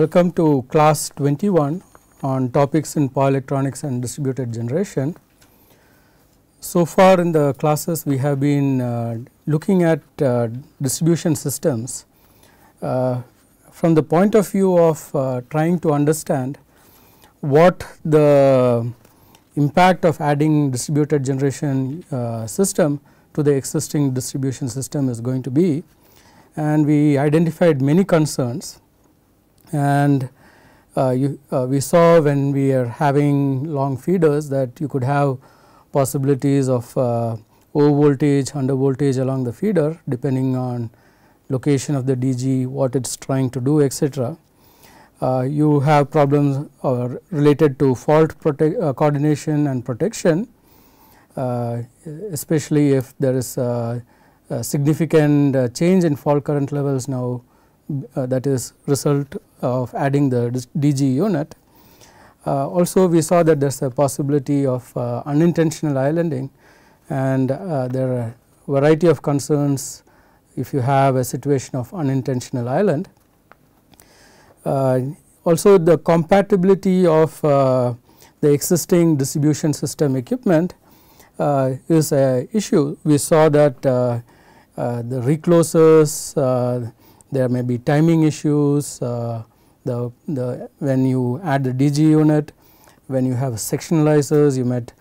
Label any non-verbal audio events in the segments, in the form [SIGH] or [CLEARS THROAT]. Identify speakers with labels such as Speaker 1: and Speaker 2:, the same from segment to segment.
Speaker 1: Welcome to class 21 on topics in power electronics and distributed generation. So far in the classes we have been uh, looking at uh, distribution systems uh, from the point of view of uh, trying to understand what the impact of adding distributed generation uh, system to the existing distribution system is going to be and we identified many concerns and uh, you, uh, we saw when we are having long feeders that you could have possibilities of uh, over voltage, under voltage along the feeder depending on location of the DG, what it is trying to do etc. Uh, you have problems uh, related to fault uh, coordination and protection especially if there is a, a significant change in fault current levels now uh, that is result of adding the DG unit. Uh, also we saw that there is a possibility of uh, unintentional islanding and uh, there are a variety of concerns if you have a situation of unintentional island. Uh, also the compatibility of uh, the existing distribution system equipment is a issue. We saw that the reclosers there may be timing issues, uh, the, the when you add the DG unit, when you have sectionalizers you might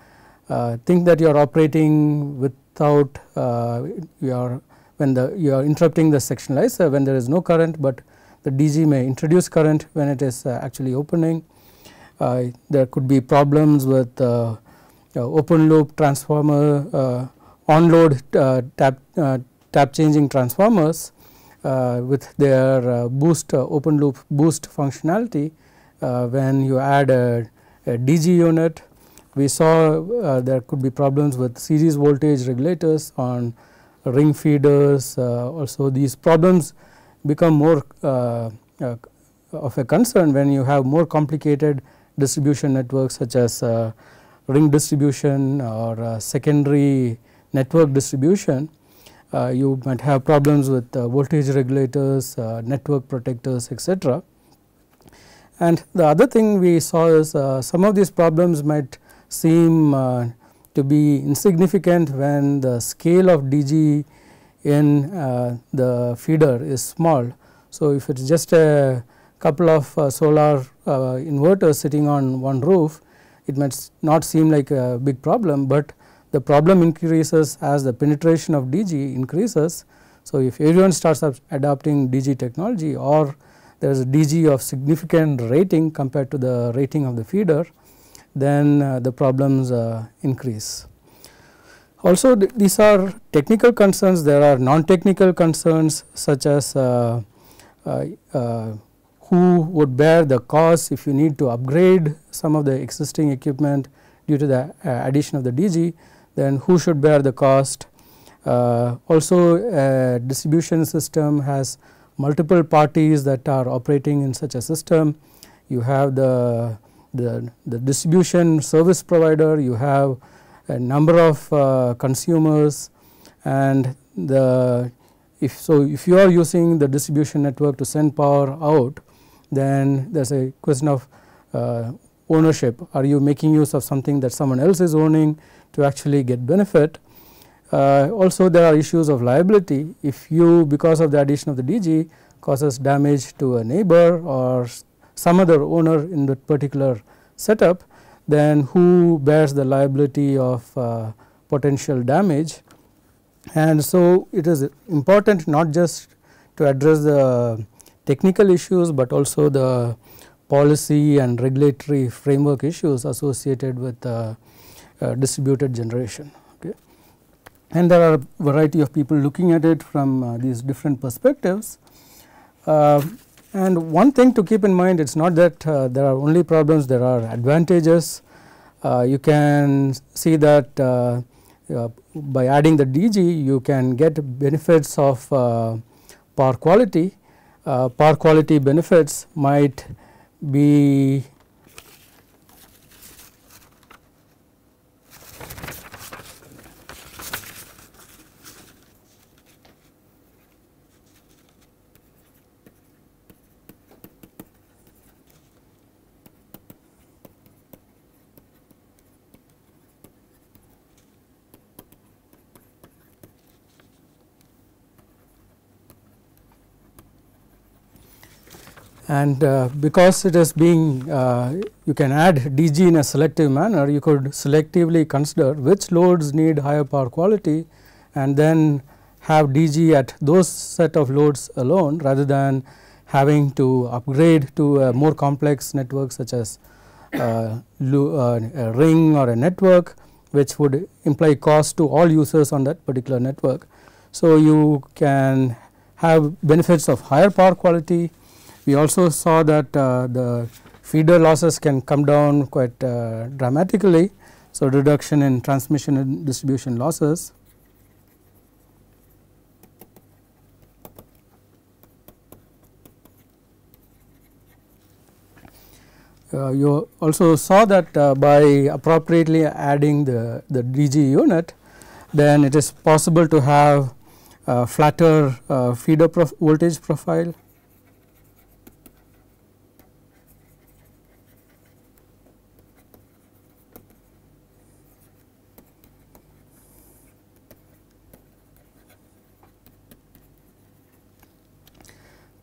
Speaker 1: uh, think that you are operating without uh, are when the you are interrupting the sectionalizer when there is no current, but the DG may introduce current when it is uh, actually opening. Uh, there could be problems with uh, open loop transformer, on load tap, tap changing transformers uh, with their uh, boost uh, open loop boost functionality when you add a, a DG unit we saw uh, there could be problems with series voltage regulators on ring feeders uh, also these problems become more uh, of a concern when you have more complicated distribution networks such as ring distribution or secondary network distribution uh, you might have problems with uh, voltage regulators, uh, network protectors etc. And the other thing we saw is some of these problems might seem to be insignificant when the scale of DG in uh, the feeder is small. So, if it is just a couple of uh, solar uh, inverters sitting on one roof, it might not seem like a big problem, but the problem increases as the penetration of DG increases. So, if everyone starts adopting DG technology or there is a DG of significant rating compared to the rating of the feeder, then uh, the problems uh, increase. Also th these are technical concerns, there are non-technical concerns such as uh, uh, uh who would bear the cost if you need to upgrade some of the existing equipment due to the uh, addition of the DG then who should bear the cost. Uh, also distribution system has multiple parties that are operating in such a system. You have the, the, the distribution service provider, you have a number of uh, consumers and the if so if you are using the distribution network to send power out then there is a question of uh, ownership are you making use of something that someone else is owning to actually get benefit. Uh, also there are issues of liability if you because of the addition of the DG causes damage to a neighbor or some other owner in that particular setup then who bears the liability of uh, potential damage and so it is important not just to address the technical issues, but also the policy and regulatory framework issues associated with uh, uh, distributed generation. Okay. And there are a variety of people looking at it from uh, these different perspectives. Uh, and one thing to keep in mind it is not that there are only problems, there are advantages. you can see that uh, by adding the DG you can get benefits of uh, power quality. Uh, power quality benefits might be and uh, because it is being uh, you can add DG in a selective manner you could selectively consider which loads need higher power quality and then have DG at those set of loads alone rather than having to upgrade to a more complex network such as uh, uh, a ring or a network which would imply cost to all users on that particular network. So, you can have benefits of higher power quality we also saw that uh, the feeder losses can come down quite uh, dramatically. So, reduction in transmission and distribution losses. Uh, you also saw that uh, by appropriately adding the, the DG unit, then it is possible to have uh, flatter uh, feeder prof voltage profile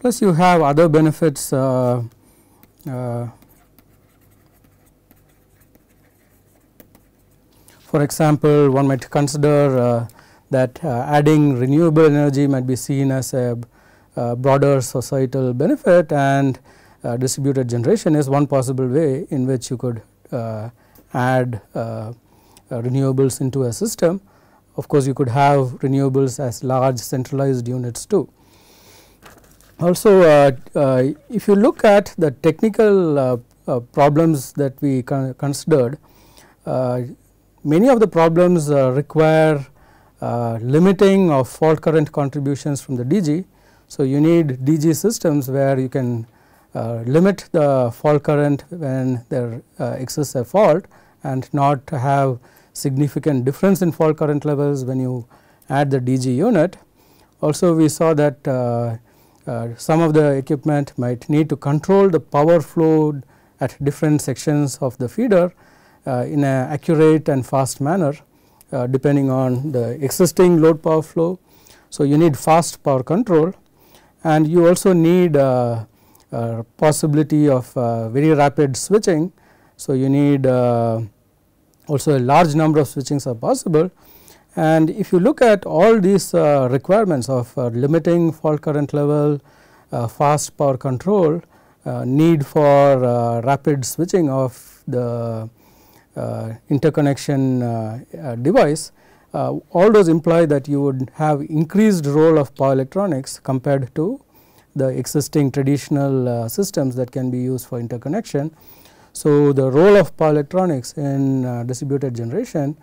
Speaker 1: Plus you have other benefits uh, uh, for example, one might consider uh, that uh, adding renewable energy might be seen as a uh, broader societal benefit and uh, distributed generation is one possible way in which you could add renewables into a system. Of course, you could have renewables as large centralized units too. Also, uh, uh, if you look at the technical uh, problems that we con considered, many of the problems require limiting of fault current contributions from the DG. So, you need DG systems where you can uh, limit the fault current when there uh, exists a fault and not have significant difference in fault current levels when you add the DG unit. Also we saw that uh, uh, some of the equipment might need to control the power flow at different sections of the feeder uh, in an accurate and fast manner uh, depending on the existing load power flow. So, you need fast power control and you also need uh, possibility of uh, very rapid switching. So, you need uh, also a large number of switchings are possible. And if you look at all these uh, requirements of uh, limiting fault current level, uh, fast power control, uh, need for uh, rapid switching of the uh, interconnection device, all those imply that you would have increased role of power electronics compared to the existing traditional systems that can be used for interconnection. So, the role of power electronics in distributed generation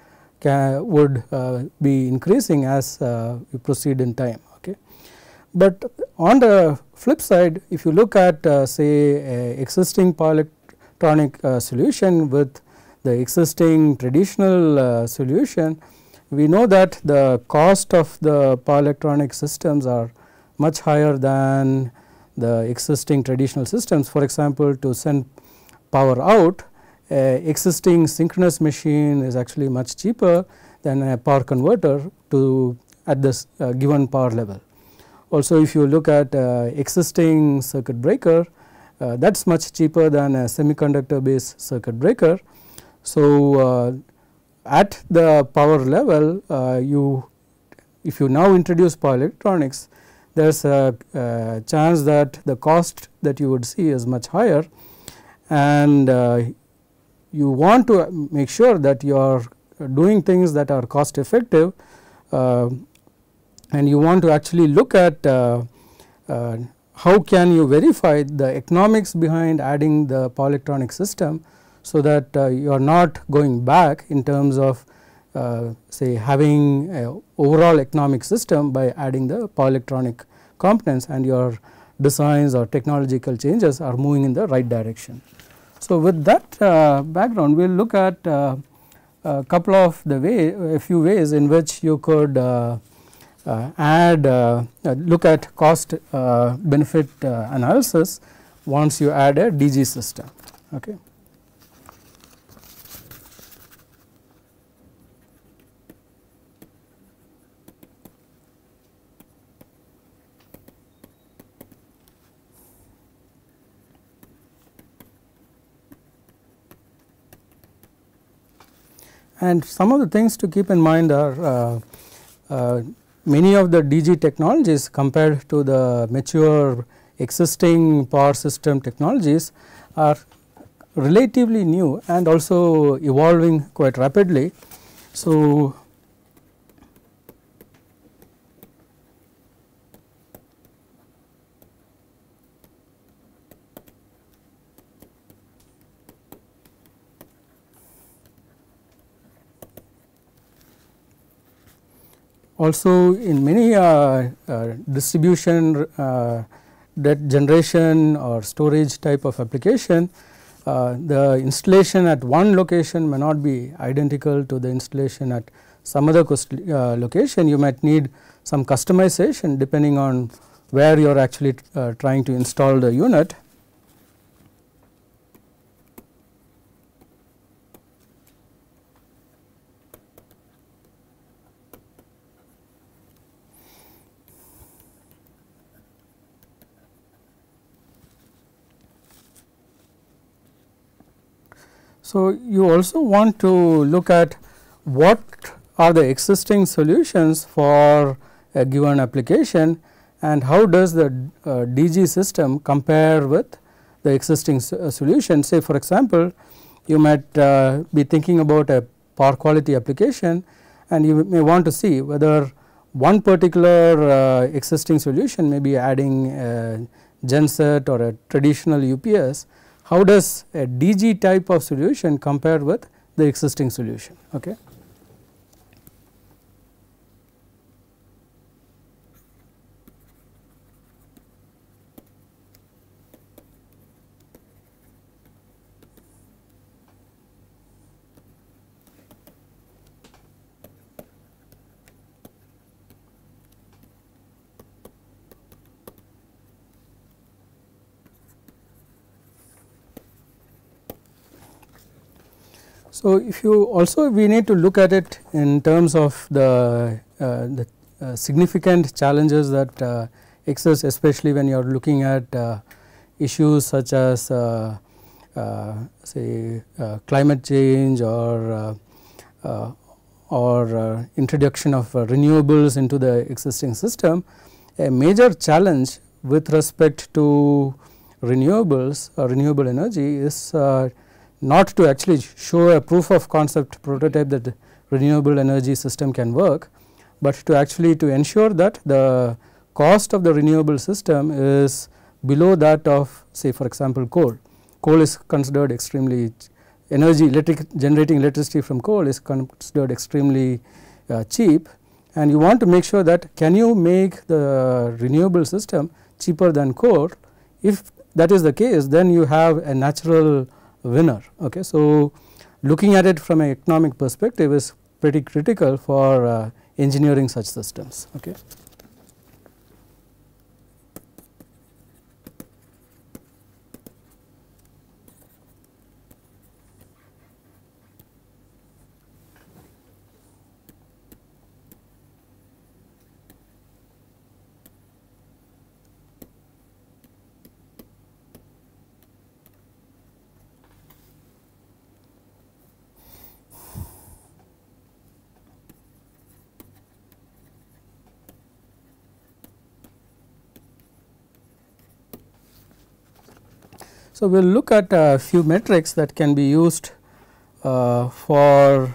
Speaker 1: would uh, be increasing as you uh, proceed in time. Okay. But on the flip side if you look at uh, say existing power electronic solution with the existing traditional solution we know that the cost of the power electronic systems are much higher than the existing traditional systems. For example, to send power out existing synchronous machine is actually much cheaper than a power converter to at this uh, given power level. Also if you look at uh, existing circuit breaker uh, that is much cheaper than a semiconductor based circuit breaker. So at the power level you if you now introduce power electronics there is a, a, chance that the cost that you would see is much higher and uh, you want to make sure that you are doing things that are cost effective uh, and you want to actually look at uh, uh, how can you verify the economics behind adding the power electronic system so that uh, you are not going back in terms of uh, say having a overall economic system by adding the power electronic components and your designs or technological changes are moving in the right direction. So, with that uh, background we will look at uh, a couple of the way a few ways in which you could uh, uh add uh, uh, look at cost benefit analysis once you add a DG system okay. And some of the things to keep in mind are uh, uh, many of the DG technologies compared to the mature existing power system technologies are relatively new and also evolving quite rapidly. So, also in many uh, uh, distribution uh, that generation or storage type of application uh, the installation at one location may not be identical to the installation at some other uh, location you might need some customization depending on where you are actually uh, trying to install the unit So, you also want to look at what are the existing solutions for a given application and how does the uh, DG system compare with the existing uh, solution. Say for example, you might uh, be thinking about a power quality application and you may want to see whether one particular uh, existing solution may be adding a genset or a traditional UPS how does a DG type of solution compare with the existing solution. Okay. So, if you also we need to look at it in terms of the, uh, the uh, significant challenges that uh, exist especially when you are looking at issues such as uh, say uh, climate change or uh, or introduction of renewables into the existing system a major challenge with respect to renewables or renewable energy is not to actually show a proof of concept prototype that renewable energy system can work, but to actually to ensure that the cost of the renewable system is below that of say for example coal. Coal is considered extremely energy electric generating electricity from coal is considered extremely uh, cheap and you want to make sure that can you make the renewable system cheaper than coal if that is the case then you have a natural winner. Okay. So, looking at it from an economic perspective is pretty critical for uh, engineering such systems. Okay. So, we will look at a few metrics that can be used uh, for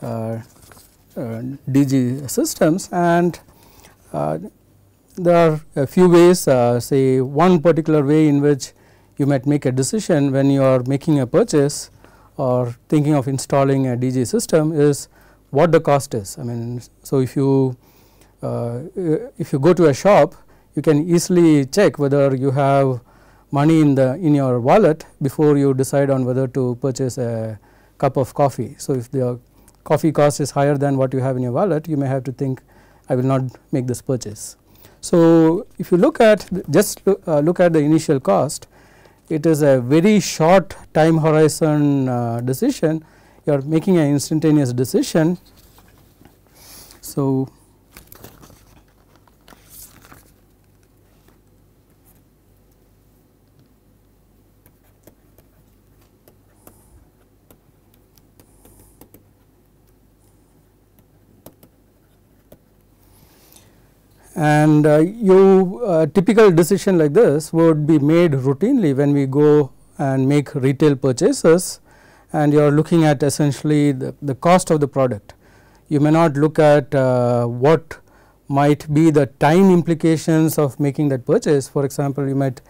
Speaker 1: uh, uh DG systems and uh, there are a few ways uh, say one particular way in which you might make a decision when you are making a purchase or thinking of installing a DG system is what the cost is. I mean, so if you uh, if you go to a shop, you can easily check whether you have money in the in your wallet before you decide on whether to purchase a cup of coffee. So, if the coffee cost is higher than what you have in your wallet, you may have to think I will not make this purchase. So, if you look at just look, uh, look at the initial cost, it is a very short time horizon uh, decision, you are making an instantaneous decision. So, and uh, you uh, typical decision like this would be made routinely when we go and make retail purchases and you are looking at essentially the, the cost of the product. You may not look at uh, what might be the time implications of making that purchase. For example, you might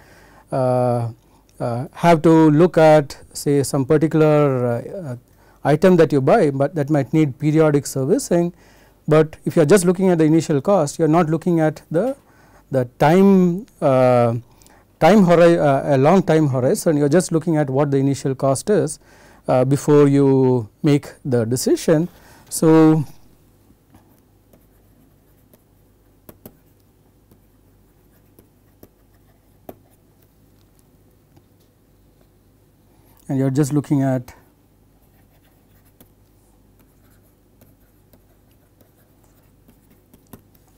Speaker 1: uh, uh, have to look at say some particular uh, item that you buy, but that might need periodic servicing but if you are just looking at the initial cost you are not looking at the the time uh, time horizon uh, a long time horizon you are just looking at what the initial cost is uh, before you make the decision. So, and you are just looking at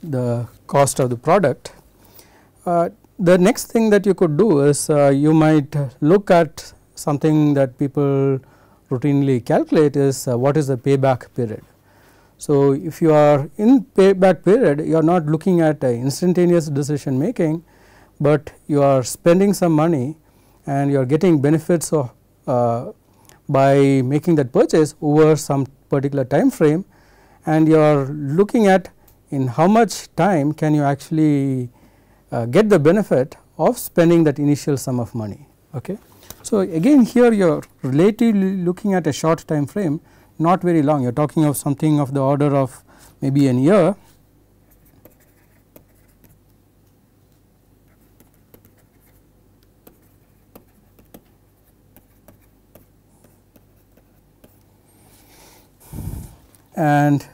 Speaker 1: the cost of the product. Uh, the next thing that you could do is uh, you might look at something that people routinely calculate is uh, what is the payback period. So, if you are in payback period you are not looking at uh, instantaneous decision making, but you are spending some money and you are getting benefits of, uh, by making that purchase over some particular time frame and you are looking at in how much time can you actually uh, get the benefit of spending that initial sum of money. Okay. So, again here you are relatively looking at a short time frame not very long you are talking of something of the order of maybe an year. And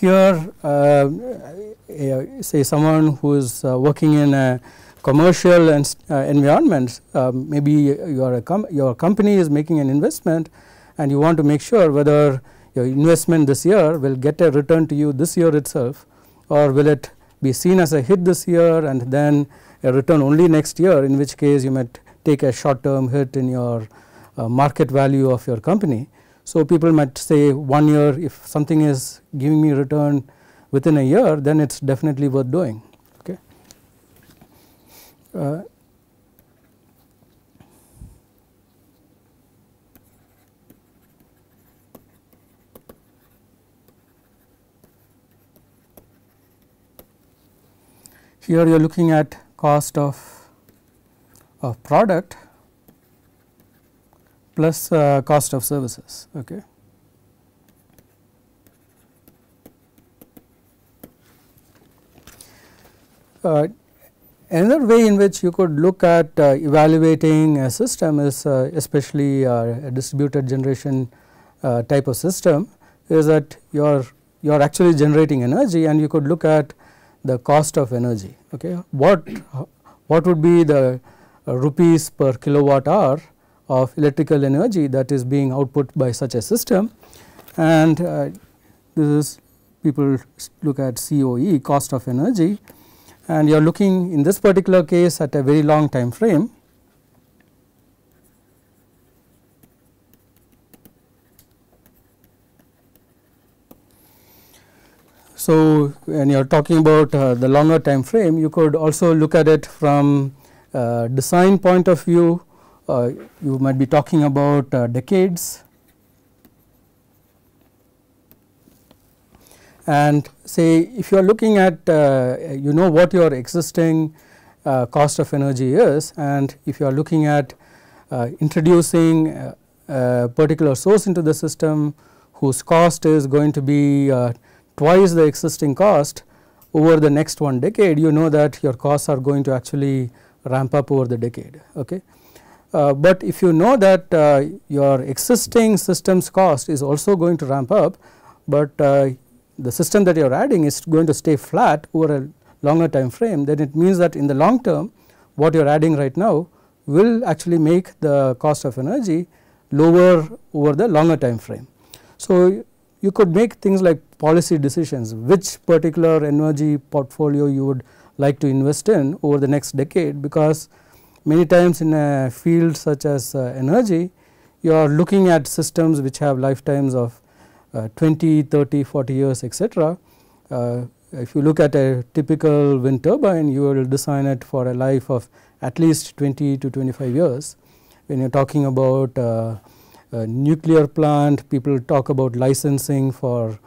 Speaker 1: here uh, um, say someone who is uh, working in a commercial and uh, environment um, maybe your uh, your company is making an investment and you want to make sure whether your investment this year will get a return to you this year itself or will it be seen as a hit this year and then a return only next year in which case you might take a short term hit in your uh, market value of your company. So, people might say one year if something is giving me return within a year then it is definitely worth doing okay. Uh, here you are looking at cost of, of product plus uh, cost of services. Okay. Uh, another way in which you could look at uh, evaluating a system is uh, especially uh, a distributed generation uh, type of system is that you are you are actually generating energy and you could look at the cost of energy okay what what would be the rupees per kilowatt hour of electrical energy that is being output by such a system and uh, this is people look at COE cost of energy and you are looking in this particular case at a very long time frame. So, when you are talking about uh, the longer time frame you could also look at it from uh, design point of view uh, you might be talking about uh, decades and say if you are looking at uh, you know what your existing cost of energy is and if you are looking at introducing a particular source into the system whose cost is going to be twice the existing cost over the next one decade you know that your costs are going to actually ramp up over the decade okay uh, but if you know that uh, your existing systems cost is also going to ramp up, but uh, the system that you are adding is going to stay flat over a longer time frame, then it means that in the long term what you are adding right now will actually make the cost of energy lower over the longer time frame. So, you could make things like policy decisions which particular energy portfolio you would like to invest in over the next decade because Many times in a field such as uh, energy, you are looking at systems which have lifetimes of uh, 20, 30, 40 years etc. Uh, if you look at a typical wind turbine, you will design it for a life of at least 20 to 25 years. When you are talking about uh, nuclear plant, people talk about licensing for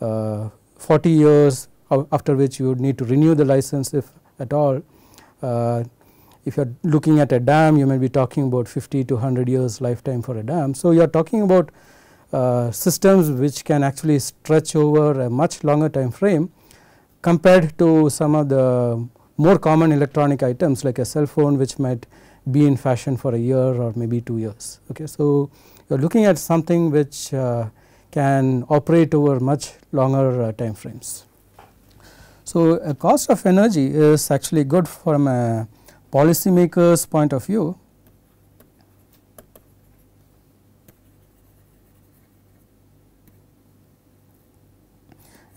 Speaker 1: uh, 40 years after which you would need to renew the license if at all. Uh, if you are looking at a dam you may be talking about 50 to 100 years lifetime for a dam. So, you are talking about uh, systems which can actually stretch over a much longer time frame compared to some of the more common electronic items like a cell phone which might be in fashion for a year or maybe 2 years. Okay. So, you are looking at something which uh, can operate over much longer uh, time frames. So, a cost of energy is actually good from a policymakers point of view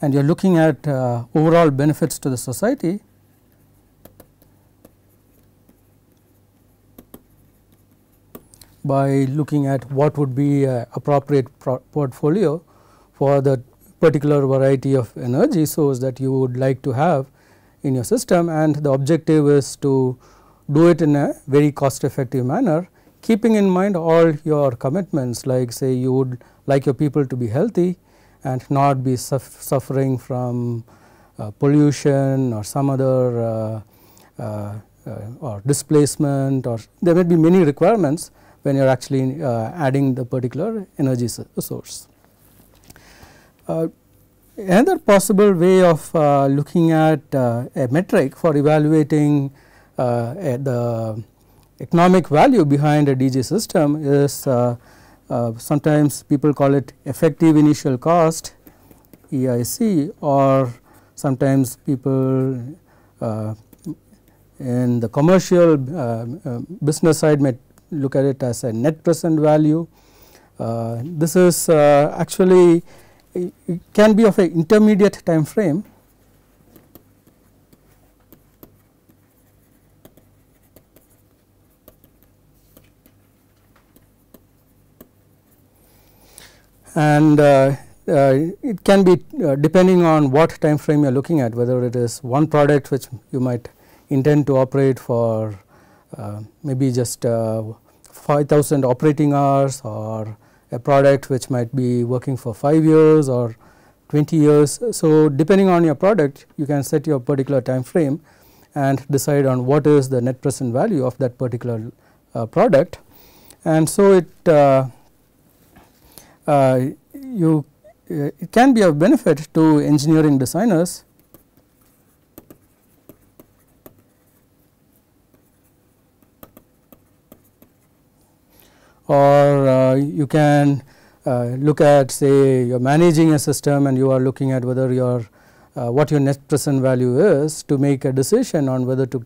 Speaker 1: and you are looking at uh, overall benefits to the society by looking at what would be appropriate portfolio for the particular variety of energy source that you would like to have in your system and the objective is to do it in a very cost effective manner keeping in mind all your commitments like say you would like your people to be healthy and not be suf suffering from uh, pollution or some other uh, uh, uh or displacement or there may be many requirements when you are actually uh, adding the particular energy source. another possible way of looking at a metric for evaluating uh, the economic value behind a DG system is uh, uh, sometimes people call it effective initial cost EIC or sometimes people in the commercial business side may look at it as a net present value. this is actually it can be of an intermediate time frame and uh, uh, it can be uh, depending on what time frame you are looking at whether it is one product which you might intend to operate for maybe just 5000 operating hours or a product which might be working for 5 years or 20 years. So, depending on your product you can set your particular time frame and decide on what is the net present value of that particular uh, product. And so, it uh, uh, you uh, it can be of benefit to engineering designers or uh, you can uh, look at say you are managing a system and you are looking at whether your uh, what your net present value is to make a decision on whether to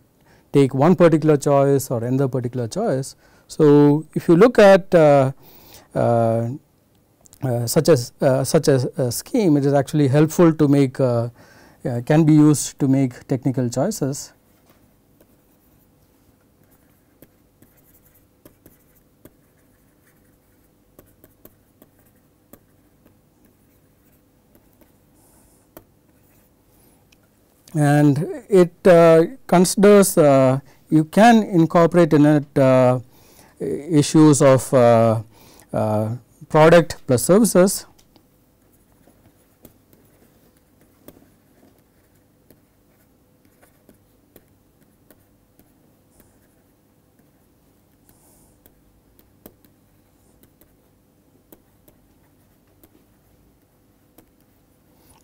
Speaker 1: take one particular choice or another particular choice. So, if you look at uh, uh, such as uh, such as scheme it is actually helpful to make uh, can be used to make technical choices and it uh, considers uh, you can incorporate in it uh, issues of product plus services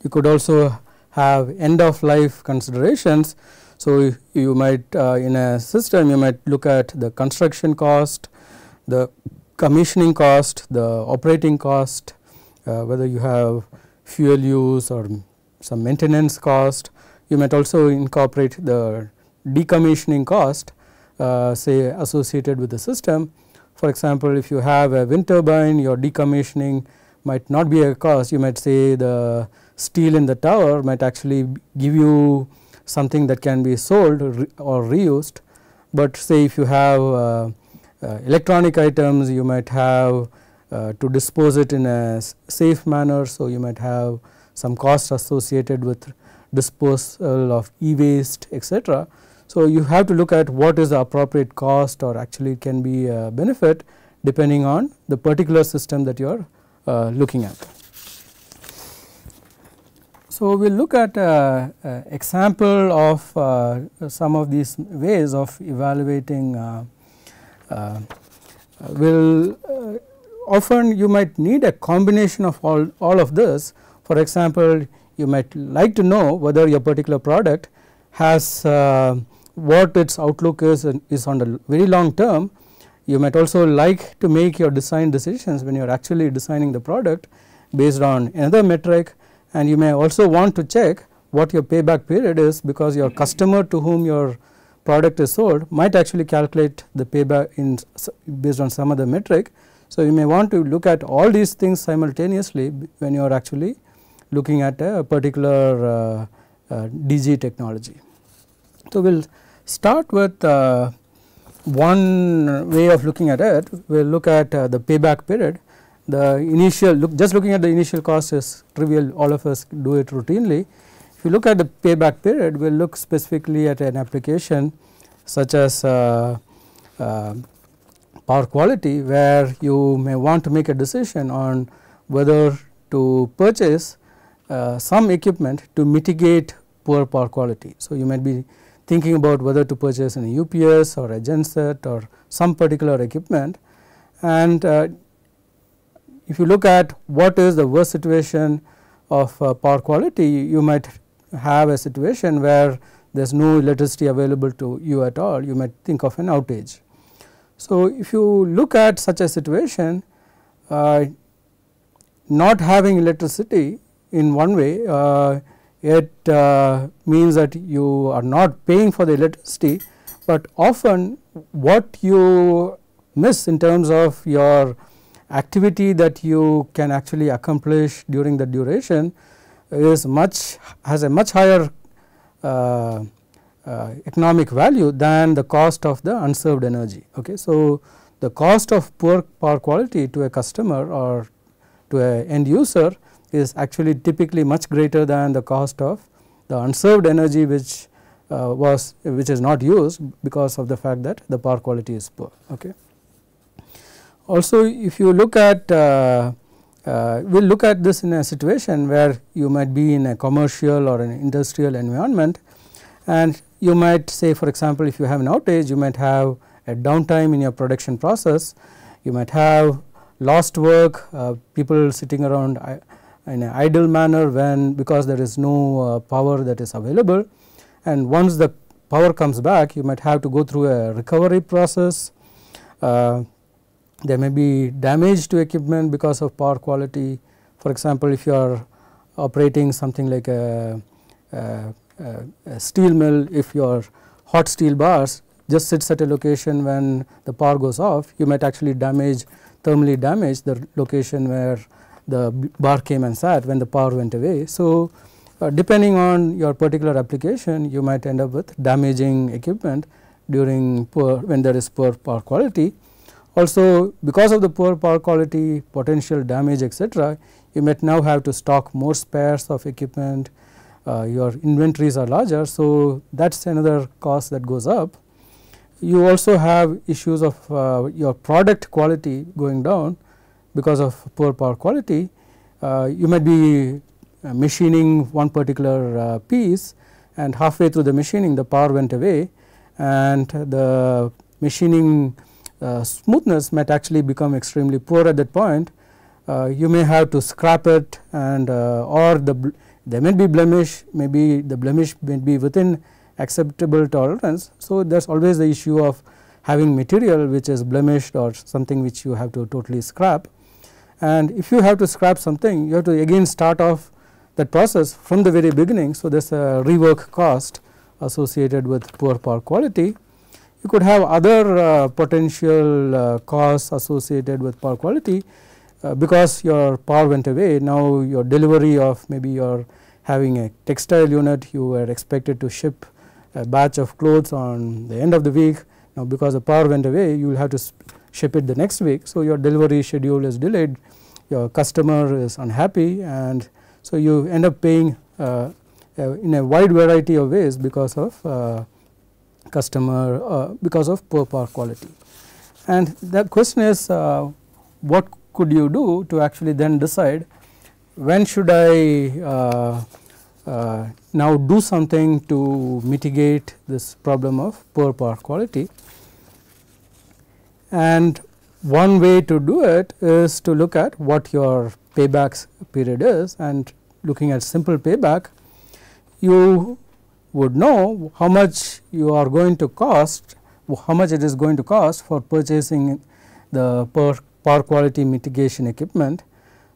Speaker 1: you could also have end of life considerations. So, you might uh, in a system you might look at the construction cost, the commissioning cost, the operating cost, uh, whether you have fuel use or some maintenance cost. You might also incorporate the decommissioning cost uh, say associated with the system. For example, if you have a wind turbine your decommissioning might not be a cost you might say the steel in the tower might actually give you something that can be sold or, re or reused. But say if you have uh, uh, electronic items you might have uh, to dispose it in a safe manner. So, you might have some cost associated with disposal of e-waste etc. So, you have to look at what is the appropriate cost or actually can be a benefit depending on the particular system that you are uh, looking at. So, we will look at an uh, example of some of these ways of evaluating uh, will uh, often you might need a combination of all, all of this. For example, you might like to know whether your particular product has uh, what its outlook is is on the very long term. You might also like to make your design decisions when you are actually designing the product based on another metric and you may also want to check what your payback period is because your customer to whom you are product is sold might actually calculate the payback in based on some other metric. So, you may want to look at all these things simultaneously when you are actually looking at a particular uh, uh, DG technology. So, we will start with uh, one way of looking at it, we will look at uh, the payback period. The initial look just looking at the initial cost is trivial all of us do it routinely, if you look at the payback period, we will look specifically at an application such as uh, uh, power quality where you may want to make a decision on whether to purchase uh, some equipment to mitigate poor power quality. So, you might be thinking about whether to purchase an UPS or a genset or some particular equipment and uh, if you look at what is the worst situation of uh, power quality you might have a situation where there is no electricity available to you at all, you might think of an outage. So, if you look at such a situation, uh, not having electricity in one way, uh, it uh, means that you are not paying for the electricity, but often what you miss in terms of your activity that you can actually accomplish during the duration is much has a much higher uh, uh, economic value than the cost of the unserved energy. Okay. So, the cost of poor power quality to a customer or to a end user is actually typically much greater than the cost of the unserved energy which uh, was which is not used because of the fact that the power quality is poor. Okay. Also if you look at uh, uh, we will look at this in a situation where you might be in a commercial or an industrial environment and you might say for example, if you have an outage you might have a downtime in your production process, you might have lost work, uh, people sitting around uh, in an idle manner when because there is no uh, power that is available and once the power comes back you might have to go through a recovery process. Uh, there may be damage to equipment because of power quality. For example, if you are operating something like a, a, a steel mill, if your hot steel bars just sits at a location when the power goes off, you might actually damage, thermally damage the location where the bar came and sat when the power went away. So, uh, depending on your particular application, you might end up with damaging equipment during poor when there is poor power quality also because of the poor power quality, potential damage etc., you might now have to stock more spares of equipment, uh, your inventories are larger. So, that is another cost that goes up. You also have issues of uh, your product quality going down because of poor power quality. Uh, you might be uh, machining one particular uh, piece and halfway through the machining the power went away and the machining uh, smoothness might actually become extremely poor at that point. Uh, you may have to scrap it and uh, or the there may be blemish maybe the blemish may be within acceptable tolerance. So, there is always the issue of having material which is blemished or something which you have to totally scrap. And if you have to scrap something you have to again start off that process from the very beginning. So, there is a rework cost associated with poor power quality you could have other uh, potential uh, costs associated with power quality uh, because your power went away. Now, your delivery of maybe you're having a textile unit, you were expected to ship a batch of clothes on the end of the week. Now, because the power went away, you will have to ship it the next week. So, your delivery schedule is delayed, your customer is unhappy and so you end up paying uh, uh, in a wide variety of ways because of uh, customer uh, because of poor power quality. And the question is uh, what could you do to actually then decide when should I uh, uh, now do something to mitigate this problem of poor power quality. And one way to do it is to look at what your payback period is and looking at simple payback you would know how much you are going to cost, how much it is going to cost for purchasing the power, power quality mitigation equipment.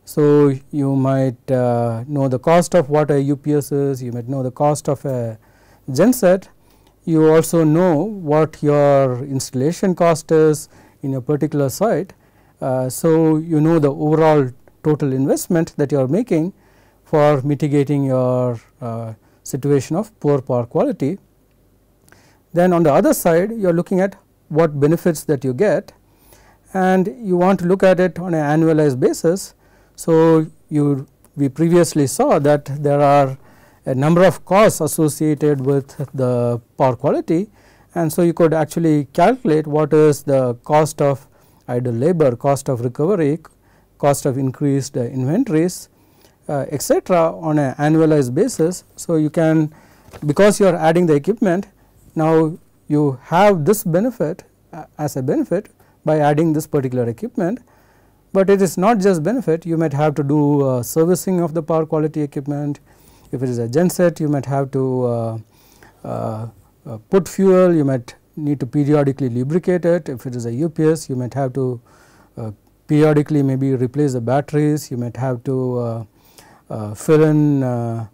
Speaker 1: So, you might uh, know the cost of what a UPS is, you might know the cost of a genset, you also know what your installation cost is in a particular site. Uh, so, you know the overall total investment that you are making for mitigating your uh, situation of poor power quality. Then on the other side you are looking at what benefits that you get and you want to look at it on an annualized basis. So, you we previously saw that there are a number of costs associated with the power quality and so you could actually calculate what is the cost of idle labor, cost of recovery, cost of increased inventories uh, etc. on an annualized basis. So, you can because you are adding the equipment now you have this benefit uh, as a benefit by adding this particular equipment, but it is not just benefit you might have to do uh, servicing of the power quality equipment if it is a genset you might have to uh, uh, uh, put fuel you might need to periodically lubricate it if it is a UPS you might have to periodically maybe replace the batteries you might have to uh, fill in uh,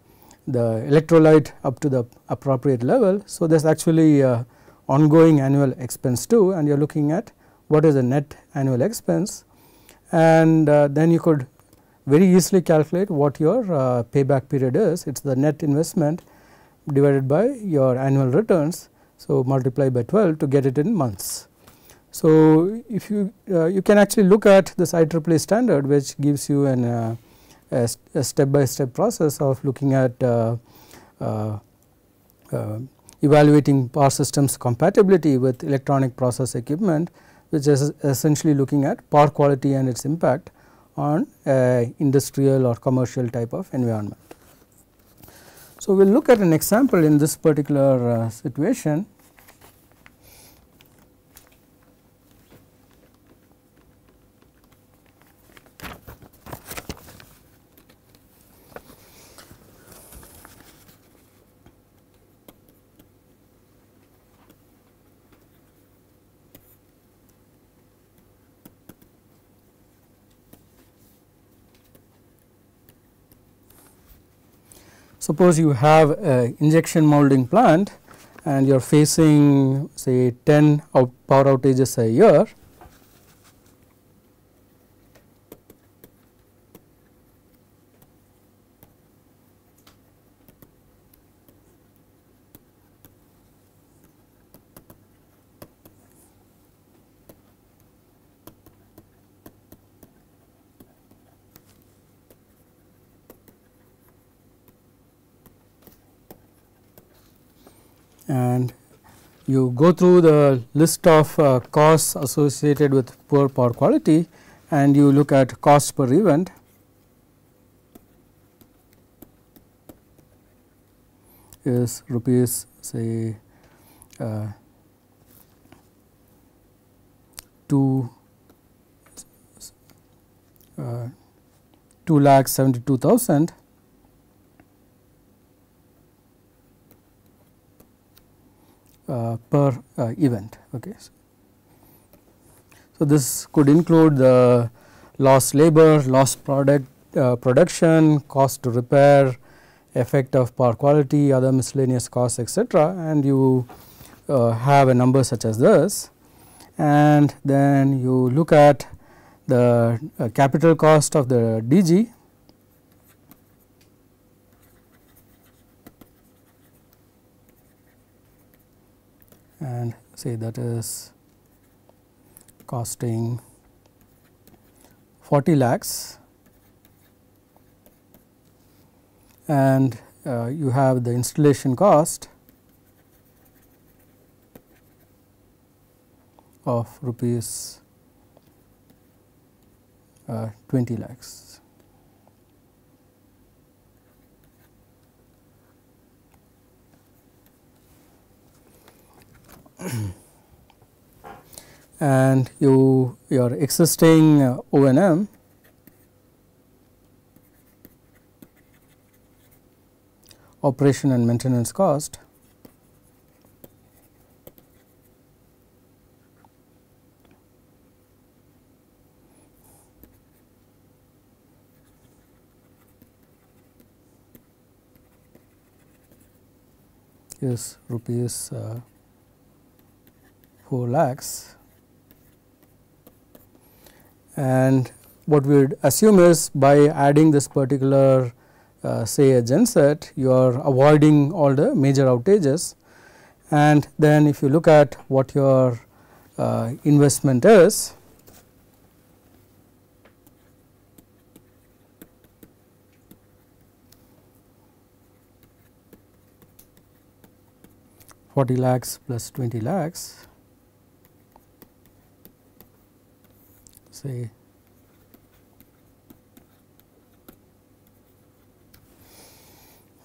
Speaker 1: the electrolyte up to the appropriate level. So, there is actually uh, ongoing annual expense too and you are looking at what is the net annual expense and then you could very easily calculate what your payback period is. It is the net investment divided by your annual returns. So, multiply by 12 to get it in months. So, if you uh, you can actually look at this IEEE standard which gives you an uh, a, st a step by step process of looking at uh, uh, uh, evaluating power systems compatibility with electronic process equipment which is essentially looking at power quality and its impact on industrial or commercial type of environment. So, we will look at an example in this particular uh, situation Suppose you have an injection molding plant and you are facing say 10 out power outages a year, go through the list of uh, costs associated with poor power quality and you look at cost per event. is rupees say uh, 2 uh, 2 lakh 72000 Uh, per uh, event. Okay. So, this could include the lost labor, lost product uh, production, cost to repair, effect of power quality, other miscellaneous costs etc. and you uh, have a number such as this and then you look at the uh, capital cost of the DG and say that is costing 40 lakhs and uh, you have the installation cost of rupees uh, 20 lakhs. [CLEARS THROAT] and you your existing uh, O&M operation and maintenance cost is rupees uh, dipole and what we would assume is by adding this particular uh, say a genset you are avoiding all the major outages and then if you look at what your uh, investment is forty lakhs plus twenty lakhs see.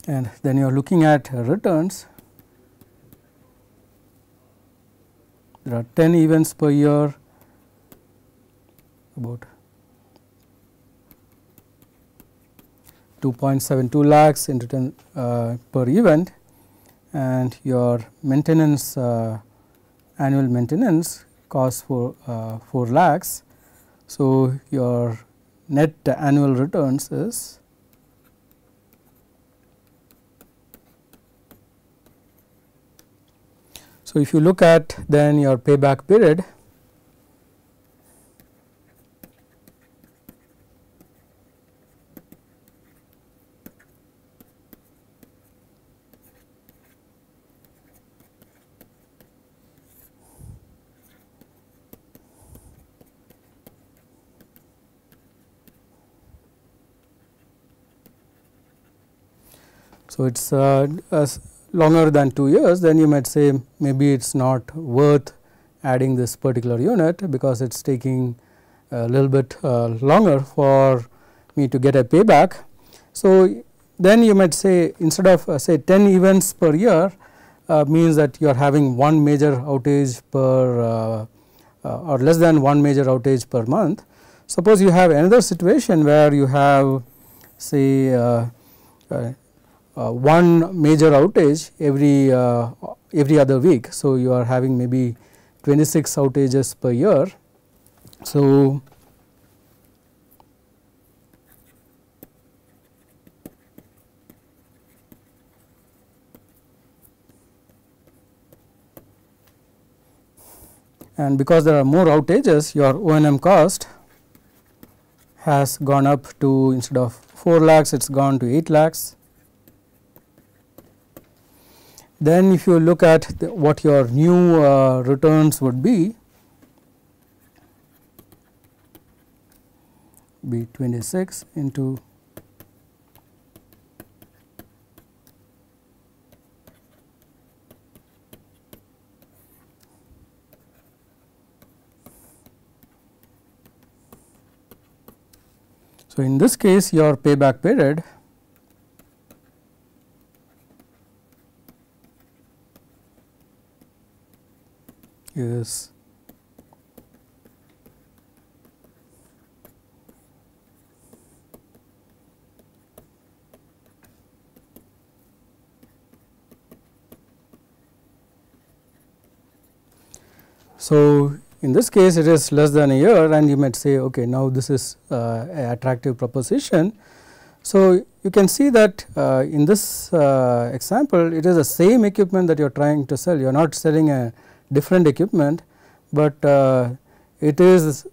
Speaker 1: And then you are looking at returns. There are 10 events per year, about 2.72 lakhs in return uh, per event and your maintenance uh, annual maintenance cost for uh, 4 lakhs so, your net annual returns is So, if you look at then your payback period So, it is uh, longer than 2 years then you might say maybe it is not worth adding this particular unit because it is taking a little bit uh, longer for me to get a payback. So, then you might say instead of uh, say 10 events per year uh, means that you are having one major outage per uh, uh, or less than one major outage per month. Suppose you have another situation where you have say uh, uh, one major outage every uh, every other week. So, you are having maybe 26 outages per year. So, and because there are more outages your O&M cost has gone up to instead of 4 lakhs it has gone to 8 lakhs then if you look at the, what your new uh, returns would be be 26 into So, in this case your payback period is So, in this case it is less than a year and you might say okay now this is uh, attractive proposition. So, you can see that uh, in this uh, example it is the same equipment that you are trying to sell you are not selling a different equipment, but uh, it is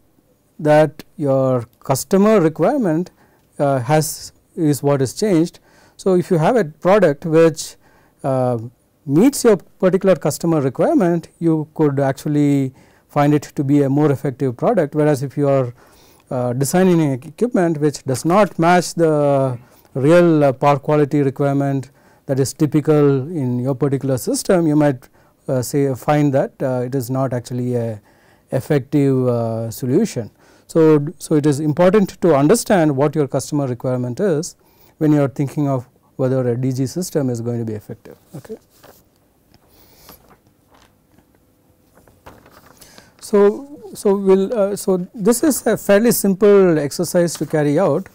Speaker 1: that your customer requirement uh, has is what is changed. So, if you have a product which uh, meets your particular customer requirement, you could actually find it to be a more effective product. Whereas, if you are uh, designing equipment which does not match the real uh, power quality requirement that is typical in your particular system, you might uh, say find that uh, it is not actually a effective uh, solution. So, so it is important to understand what your customer requirement is when you are thinking of whether a DG system is going to be effective. Okay. So, so will uh, so this is a fairly simple exercise to carry out.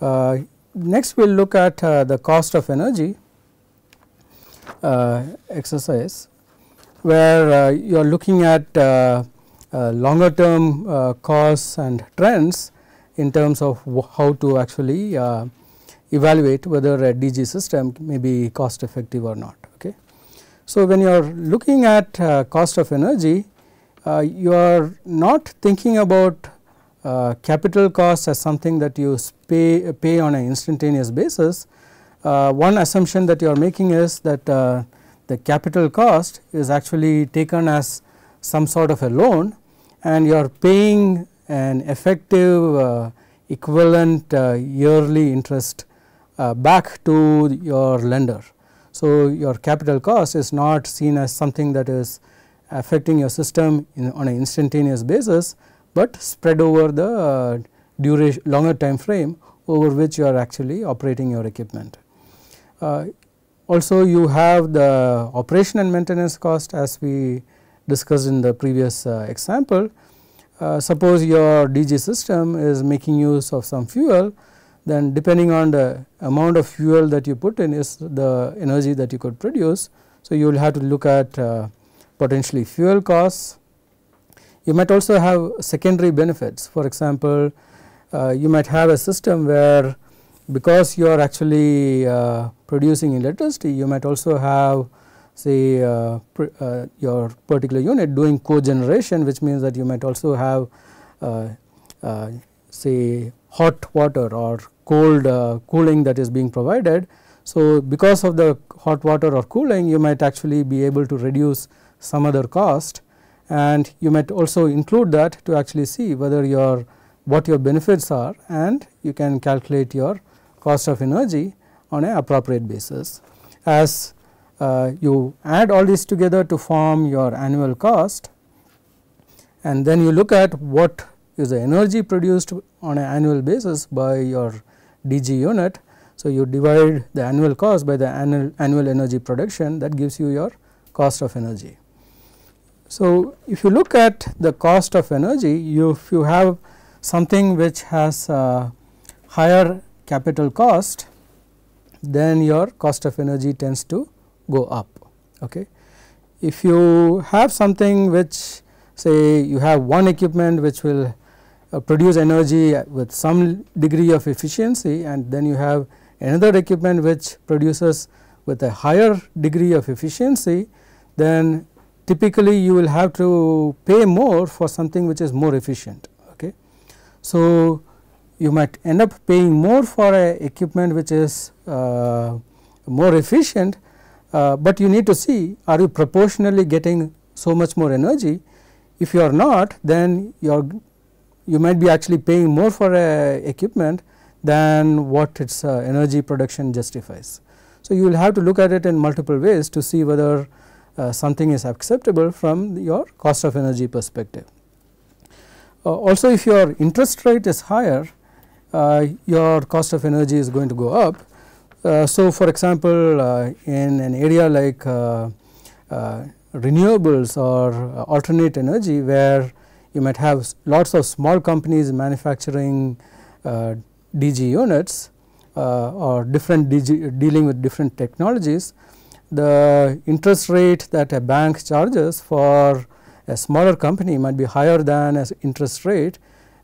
Speaker 1: Uh, next, we'll look at uh, the cost of energy exercise where uh, you are looking at uh, uh, longer term costs and trends in terms of how to actually evaluate whether a DG system may be cost effective or not. Okay. So, when you are looking at uh, cost of energy, uh, you are not thinking about uh, capital costs as something that you pay, pay on an instantaneous basis. one assumption that you are making is that the capital cost is actually taken as some sort of a loan and you are paying an effective uh, equivalent uh, yearly interest uh, back to your lender. So, your capital cost is not seen as something that is affecting your system on an instantaneous basis, but spread over the uh, duration longer time frame over which you are actually operating your equipment. Uh, also you have the operation and maintenance cost as we discussed in the previous uh, example. Uh, suppose your DG system is making use of some fuel then depending on the amount of fuel that you put in is the energy that you could produce. So, you will have to look at uh, potentially fuel costs. You might also have secondary benefits for example, uh, you might have a system where because you are actually uh, producing electricity you might also have say uh, uh, your particular unit doing cogeneration which means that you might also have uh, uh, say hot water or cold uh, cooling that is being provided. So, because of the hot water or cooling you might actually be able to reduce some other cost and you might also include that to actually see whether your what your benefits are and you can calculate your cost of energy on an appropriate basis. As uh, you add all these together to form your annual cost and then you look at what is the energy produced on an annual basis by your DG unit. So, you divide the annual cost by the annual, annual energy production that gives you your cost of energy. So, if you look at the cost of energy, you, if you have something which has uh, higher capital cost then your cost of energy tends to go up. Okay. If you have something which say you have one equipment which will uh, produce energy with some degree of efficiency and then you have another equipment which produces with a higher degree of efficiency then typically you will have to pay more for something which is more efficient. Okay. So, you might end up paying more for a equipment which is uh, more efficient, uh, but you need to see are you proportionally getting so much more energy. If you are not, then you are you might be actually paying more for a equipment than what its uh, energy production justifies. So, you will have to look at it in multiple ways to see whether uh, something is acceptable from your cost of energy perspective. Uh, also, if your interest rate is higher, uh, your cost of energy is going to go up. Uh, so, for example, uh, in an area like renewables or alternate energy where you might have lots of small companies manufacturing uh, DG units uh, or different DG dealing with different technologies. The interest rate that a bank charges for a smaller company might be higher than an interest rate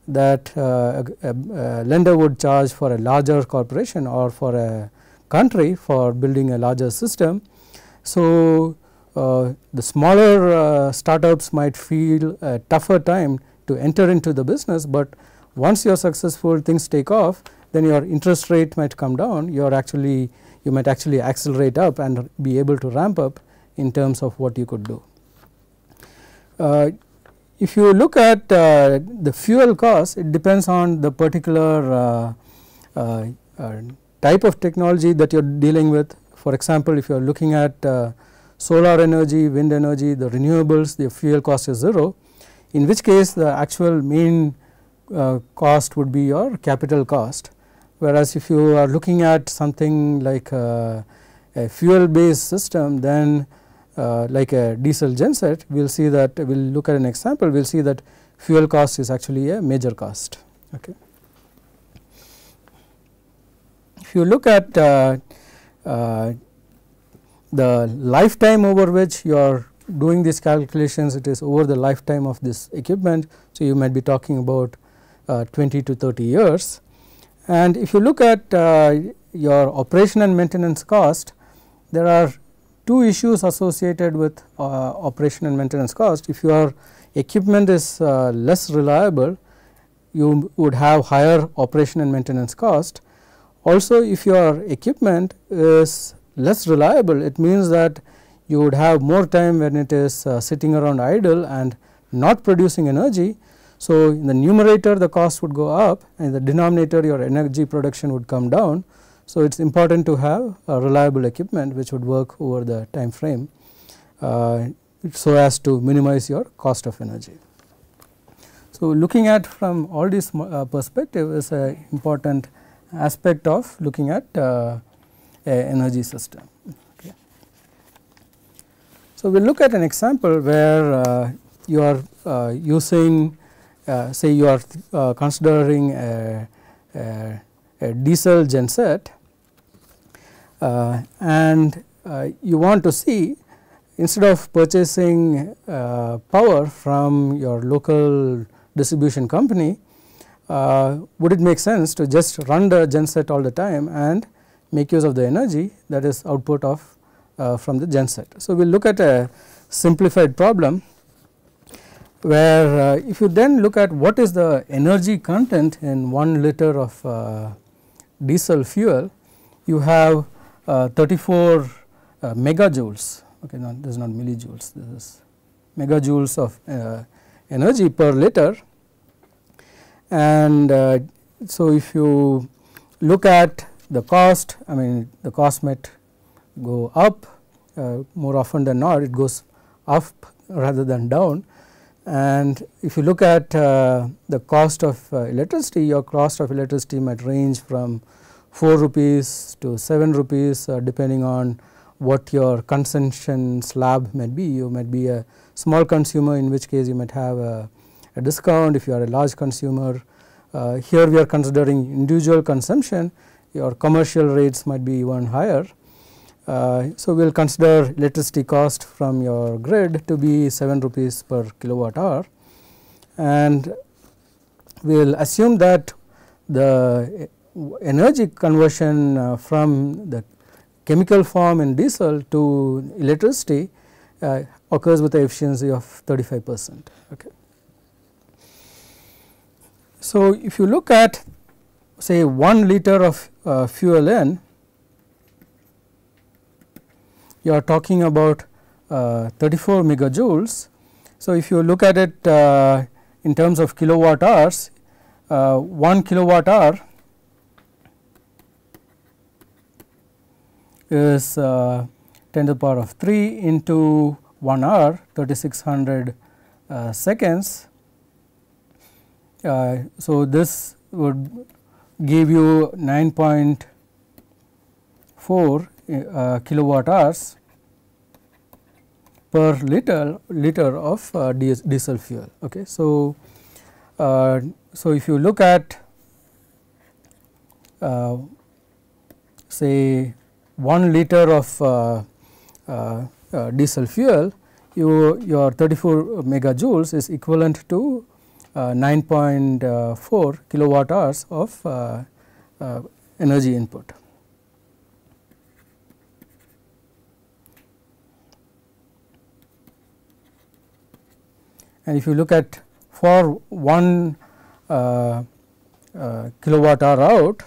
Speaker 1: that uh, a, a, uh, uh, lender would charge for a larger corporation or for a country for building a larger system. So, uh, the smaller uh, startups might feel a tougher time to enter into the business, but once you are successful things take off then your interest rate might come down you are actually you might actually accelerate up and be able to ramp up in terms of what you could do. Uh, if you look at uh, the fuel cost, it depends on the particular uh, uh, uh type of technology that you are dealing with. For example, if you are looking at uh, solar energy, wind energy, the renewables, the fuel cost is 0, in which case the actual main cost would be your capital cost. Whereas, if you are looking at something like a fuel based system, then uh, like a diesel genset, we will see that we will look at an example, we will see that fuel cost is actually a major cost. Okay. If you look at uh, uh, the lifetime over which you are doing these calculations it is over the lifetime of this equipment. So, you might be talking about uh, 20 to 30 years and if you look at uh, your operation and maintenance cost there are two issues associated with uh, operation and maintenance cost. If your equipment is uh, less reliable, you would have higher operation and maintenance cost. Also, if your equipment is less reliable, it means that you would have more time when it is uh, sitting around idle and not producing energy. So, in the numerator the cost would go up and the denominator your energy production would come down. So, it is important to have a reliable equipment which would work over the time frame uh, so as to minimize your cost of energy. So, looking at from all these uh, perspective is an important aspect of looking at uh, energy system. Okay. So, we will look at an example where uh, you are uh, using uh, say you are considering a, a, a diesel genset uh, and uh, you want to see instead of purchasing uh, power from your local distribution company, would it make sense to just run the genset all the time and make use of the energy that is output of from the genset. So, we will look at a simplified problem where uh, if you then look at what is the energy content in 1 liter of uh, diesel fuel, you have uh, 34 uh, megajoules okay not, this is not millijoules this is megajoules of uh, energy per liter and so if you look at the cost I mean the cost might go up uh, more often than not it goes up rather than down and if you look at uh, the cost of uh, electricity your cost of electricity might range from 4 rupees to 7 rupees uh, depending on what your consumption slab might be. You might be a small consumer in which case you might have a, a discount if you are a large consumer. Uh, here we are considering individual consumption your commercial rates might be even higher. Uh, so, we will consider electricity cost from your grid to be 7 rupees per kilowatt hour and we will assume that the energy conversion uh, from the chemical form in diesel to electricity uh, occurs with an efficiency of 35 percent. Okay. So, if you look at say 1 liter of uh, fuel in, you are talking about uh, 34 megajoules. So, if you look at it uh, in terms of kilowatt hours, uh, 1 kilowatt hour is 10 to the power of 3 into 1 hour 3600 uh, seconds. Uh, so, this would give you 9.4 uh, kilowatt hours per liter liter of uh, diesel fuel. Okay, so uh, so if you look at uh, say 1 liter of uh, uh, uh, diesel fuel, you, your 34 megajoules is equivalent to 9.4 kilowatt hours of energy input. And if you look at for 1 uh, uh, kilowatt hour out,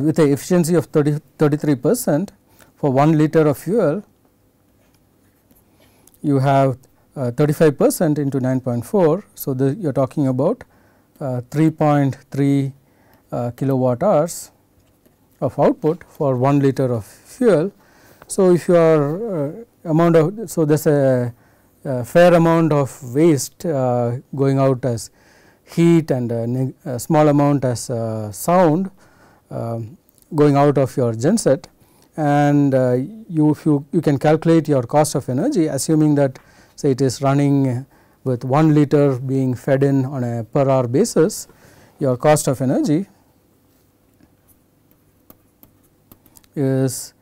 Speaker 1: with a efficiency of 30, 33 percent for 1 liter of fuel you have uh, 35 percent into 9.4. So, you are talking about 3.3 uh, uh, kilowatt hours of output for 1 liter of fuel. So, if your uh, amount of so there is a, a, fair amount of waste uh, going out as heat and a, a small amount as uh, sound. Um, going out of your genset and uh, you if you you can calculate your cost of energy assuming that say it is running with 1 liter being fed in on a per hour basis your cost of energy is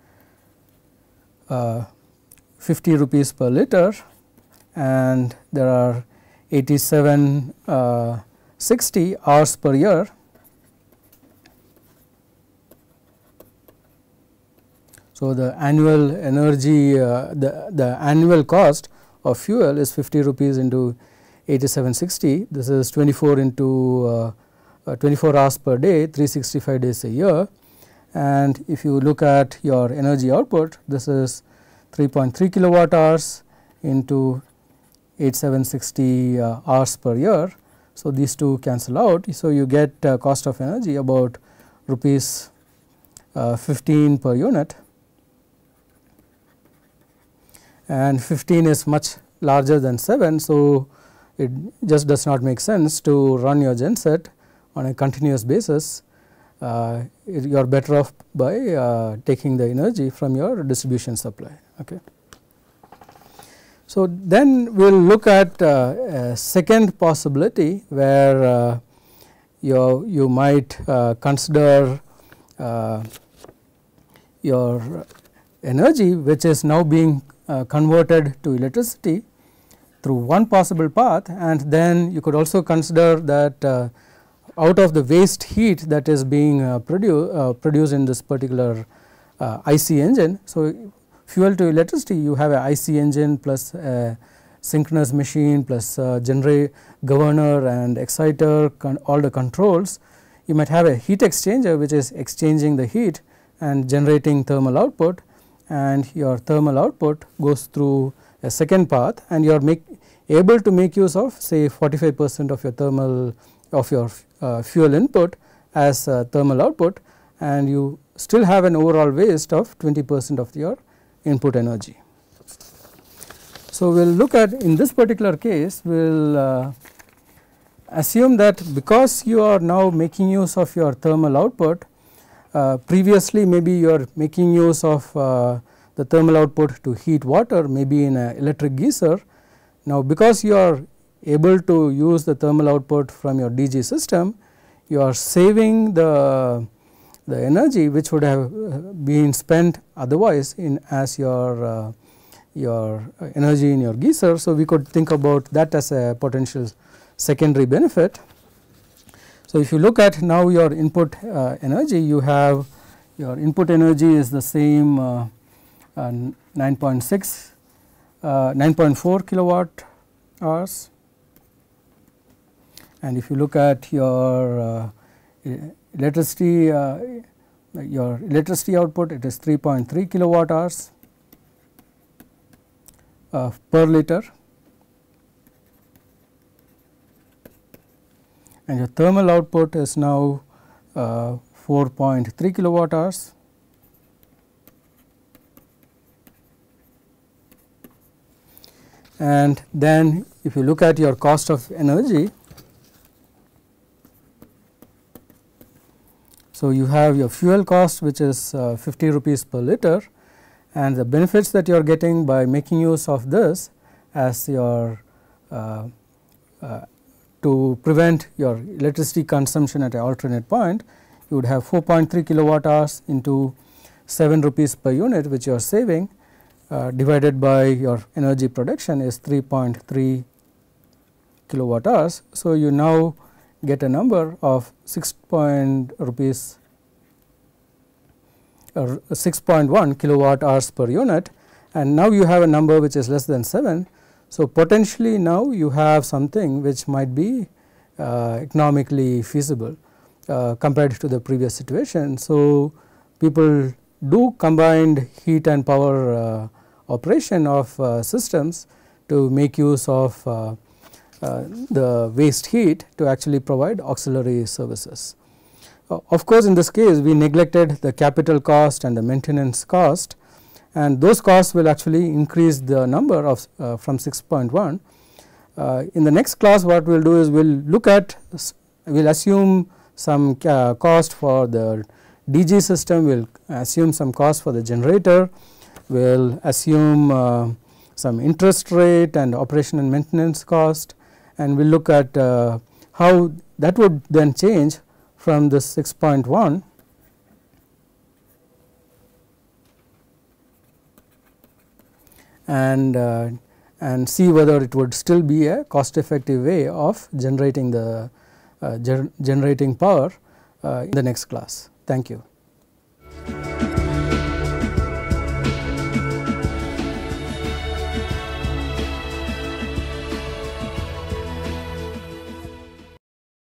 Speaker 1: uh, 50 rupees per liter and there are 87 uh, 60 hours per year So, the annual energy uh, the, the annual cost of fuel is 50 rupees into 8760 this is 24 into uh, uh, 24 hours per day 365 days a year and if you look at your energy output this is 3.3 kilowatt hours into 8760 uh, hours per year. So, these two cancel out. So, you get uh, cost of energy about rupees uh, 15 per unit and 15 is much larger than 7. So, it just does not make sense to run your genset on a continuous basis. Uh, you are better off by uh, taking the energy from your distribution supply. Okay. So, then we will look at uh, a second possibility where uh, you, you might uh, consider uh, your energy which is now being uh, converted to electricity through one possible path and then you could also consider that uh, out of the waste heat that is being uh, produ uh, produced in this particular uh, IC engine. So, fuel to electricity you have a IC engine plus a synchronous machine plus generator governor and exciter all the controls. You might have a heat exchanger which is exchanging the heat and generating thermal output and your thermal output goes through a second path and you are make able to make use of say 45 percent of your thermal of your uh, fuel input as thermal output and you still have an overall waste of 20 percent of your input energy. So, we will look at in this particular case we will uh, assume that because you are now making use of your thermal output uh, previously maybe you are making use of uh, the thermal output to heat water maybe in an electric geyser. Now, because you are able to use the thermal output from your DG system, you are saving the, the energy which would have uh, been spent otherwise in as your, uh, your energy in your geyser. So, we could think about that as a potential secondary benefit. So, if you look at now your input uh, energy, you have your input energy is the same 9.6, uh, uh, 9.4 uh, kilowatt hours and if you look at your electricity your electricity output it is 3.3 kilowatt hours uh, per liter and your thermal output is now uh, 4.3 kilowatt hours. And then if you look at your cost of energy, so you have your fuel cost which is uh, 50 rupees per liter and the benefits that you are getting by making use of this as your uh, uh to prevent your electricity consumption at an alternate point, you would have 4.3 kilowatt hours into 7 rupees per unit which you are saving uh, divided by your energy production is 3.3 kilowatt hours. So, you now get a number of 6 point rupees or uh, 6.1 kilowatt hours per unit and now you have a number which is less than 7 so, potentially now you have something which might be uh, economically feasible uh, compared to the previous situation. So, people do combined heat and power uh, operation of uh, systems to make use of uh, uh, the waste heat to actually provide auxiliary services. of course, in this case we neglected the capital cost and the maintenance cost and those costs will actually increase the number of uh, from 6.1. Uh, in the next class what we will do is we will look at we will assume some uh, cost for the DG system, we will assume some cost for the generator, we will assume uh, some interest rate and operation and maintenance cost and we will look at uh, how that would then change from this 6.1 and, uh, and see whether it would still be a cost effective way of generating the uh, ger generating power uh, in the next class. Thank you.